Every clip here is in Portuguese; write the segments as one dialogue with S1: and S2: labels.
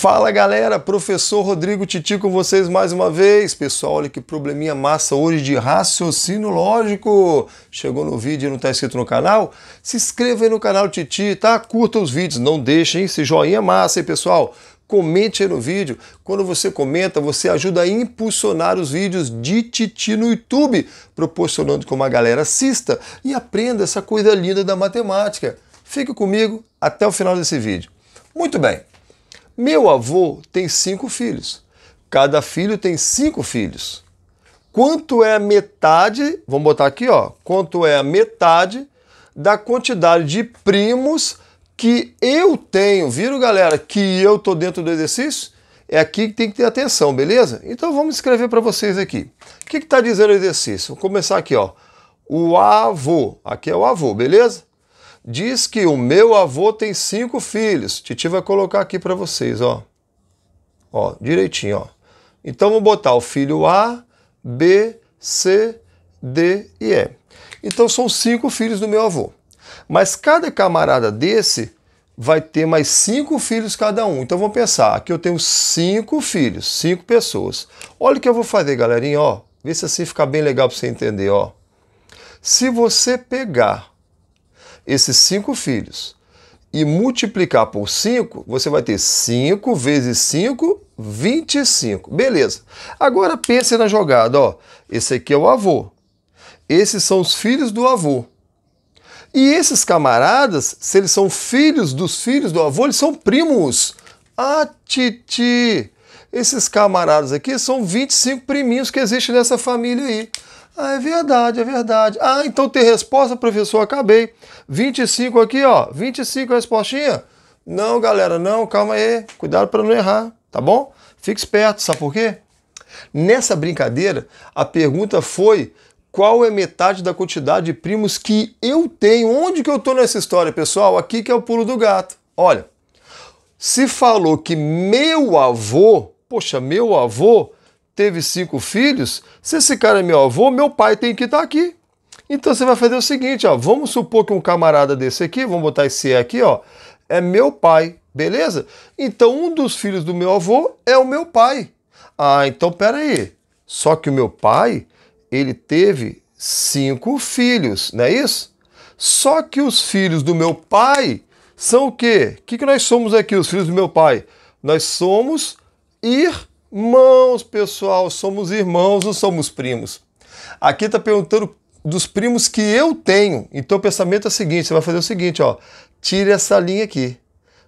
S1: Fala galera, professor Rodrigo Titi com vocês mais uma vez. Pessoal, olha que probleminha massa hoje de raciocínio lógico. Chegou no vídeo e não está inscrito no canal? Se inscreva aí no canal Titi, tá? Curta os vídeos, não deixem esse joinha massa aí, pessoal. Comente aí no vídeo. Quando você comenta, você ajuda a impulsionar os vídeos de Titi no YouTube, proporcionando que uma galera assista e aprenda essa coisa linda da matemática. Fique comigo até o final desse vídeo. Muito bem. Meu avô tem cinco filhos. Cada filho tem cinco filhos. Quanto é a metade? Vamos botar aqui, ó. Quanto é a metade da quantidade de primos que eu tenho? Viram, galera, que eu tô dentro do exercício? É aqui que tem que ter atenção, beleza? Então vamos escrever para vocês aqui. O que está dizendo o exercício? Vou começar aqui, ó. O avô. Aqui é o avô, beleza? diz que o meu avô tem cinco filhos. Titi vai colocar aqui para vocês, ó. Ó, direitinho, ó. Então vou botar o filho A, B, C, D e E. Então são cinco filhos do meu avô. Mas cada camarada desse vai ter mais cinco filhos cada um. Então vamos pensar, aqui eu tenho cinco filhos, cinco pessoas. Olha o que eu vou fazer, galerinha, ó. Vê se assim fica bem legal para você entender, ó. Se você pegar esses cinco filhos e multiplicar por 5, você vai ter 5 vezes 5, 25. Beleza. Agora pense na jogada, ó. Esse aqui é o avô. Esses são os filhos do avô. E esses camaradas, se eles são filhos dos filhos do avô, eles são primos. Ah, titi! esses camaradas aqui são 25 priminhos que existem nessa família aí. Ah, é verdade, é verdade. Ah, então tem resposta, professor, acabei. 25 aqui, ó, 25 respostinha? Não, galera, não, calma aí. Cuidado para não errar, tá bom? Fique esperto, sabe por quê? Nessa brincadeira, a pergunta foi qual é metade da quantidade de primos que eu tenho? Onde que eu tô nessa história, pessoal? Aqui que é o pulo do gato. Olha, se falou que meu avô Poxa, meu avô teve cinco filhos? Se esse cara é meu avô, meu pai tem que estar tá aqui. Então você vai fazer o seguinte, ó, vamos supor que um camarada desse aqui, vamos botar esse aqui, ó, é meu pai, beleza? Então um dos filhos do meu avô é o meu pai. Ah, então peraí. Só que o meu pai, ele teve cinco filhos, não é isso? Só que os filhos do meu pai são o quê? O que, que nós somos aqui, os filhos do meu pai? Nós somos Irmãos, pessoal, somos irmãos, não somos primos. Aqui está perguntando dos primos que eu tenho. Então o pensamento é o seguinte: você vai fazer o seguinte, ó. Tire essa linha aqui,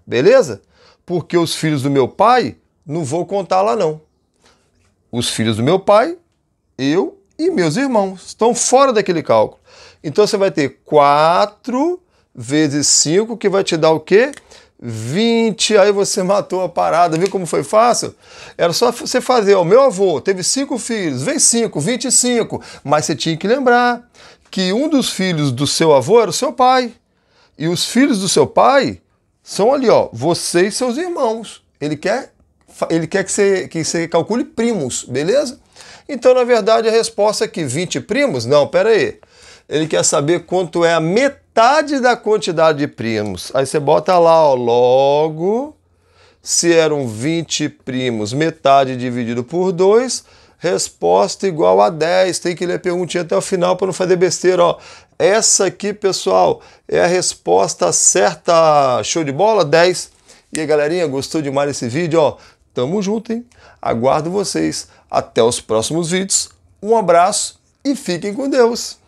S1: beleza? Porque os filhos do meu pai não vou contar lá, não. Os filhos do meu pai, eu e meus irmãos estão fora daquele cálculo. Então você vai ter 4 vezes 5, que vai te dar o quê? 20, aí você matou a parada. Viu como foi fácil? Era só você fazer. O meu avô teve cinco filhos, vem cinco, 25. Mas você tinha que lembrar que um dos filhos do seu avô era o seu pai. E os filhos do seu pai são ali, ó, você e seus irmãos. Ele quer, ele quer que, você, que você calcule primos, beleza? Então, na verdade, a resposta é que 20 primos? Não, pera aí. Ele quer saber quanto é a metade metade da quantidade de primos. Aí você bota lá, ó, logo, se eram 20 primos, metade dividido por 2, resposta igual a 10. Tem que ler a perguntinha até o final para não fazer besteira, ó. Essa aqui, pessoal, é a resposta certa. Show de bola? 10. E aí, galerinha, gostou demais desse vídeo, ó? Tamo junto, hein? Aguardo vocês. Até os próximos vídeos. Um abraço e fiquem com Deus.